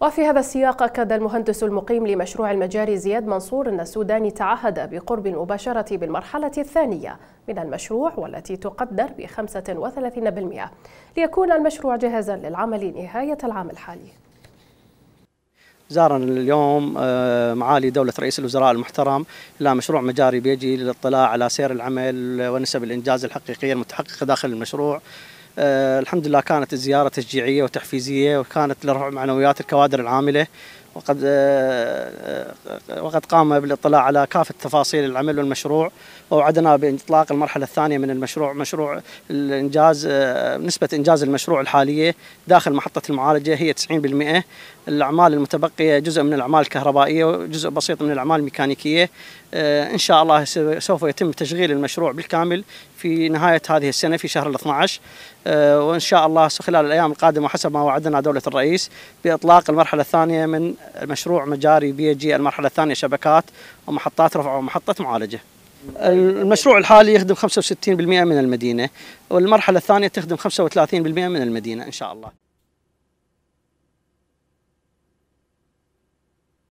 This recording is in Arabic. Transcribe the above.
وفي هذا السياق أكد المهندس المقيم لمشروع المجاري زياد منصور أن السودان تعهد بقرب المباشرة بالمرحلة الثانية من المشروع والتي تقدر ب 35% ليكون المشروع جاهزا للعمل نهاية العام الحالي زارنا اليوم آه، معالي دولة رئيس الوزراء المحترم إلى مشروع مجاري بيجي للاطلاع على سير العمل ونسب الإنجاز الحقيقية المتحققة داخل المشروع آه، الحمد لله كانت الزيارة تشجيعية وتحفيزية وكانت لرفع معنويات الكوادر العاملة وقد آه، آه، وقد قام بالاطلاع على كافه تفاصيل العمل والمشروع ووعدنا باطلاق المرحله الثانيه من المشروع مشروع الانجاز آه، نسبه انجاز المشروع الحاليه داخل محطه المعالجه هي 90% الاعمال المتبقيه جزء من الاعمال الكهربائيه وجزء بسيط من الاعمال الميكانيكيه ان شاء الله سوف يتم تشغيل المشروع بالكامل في نهايه هذه السنه في شهر 12 وان شاء الله خلال الايام القادمه وحسب ما وعدنا دوله الرئيس باطلاق المرحله الثانيه من المشروع مجاري بي إيه جي المرحله الثانيه شبكات ومحطات رفع ومحطه معالجه المشروع الحالي يخدم 65% من المدينه والمرحله الثانيه تخدم 35% من المدينه ان شاء الله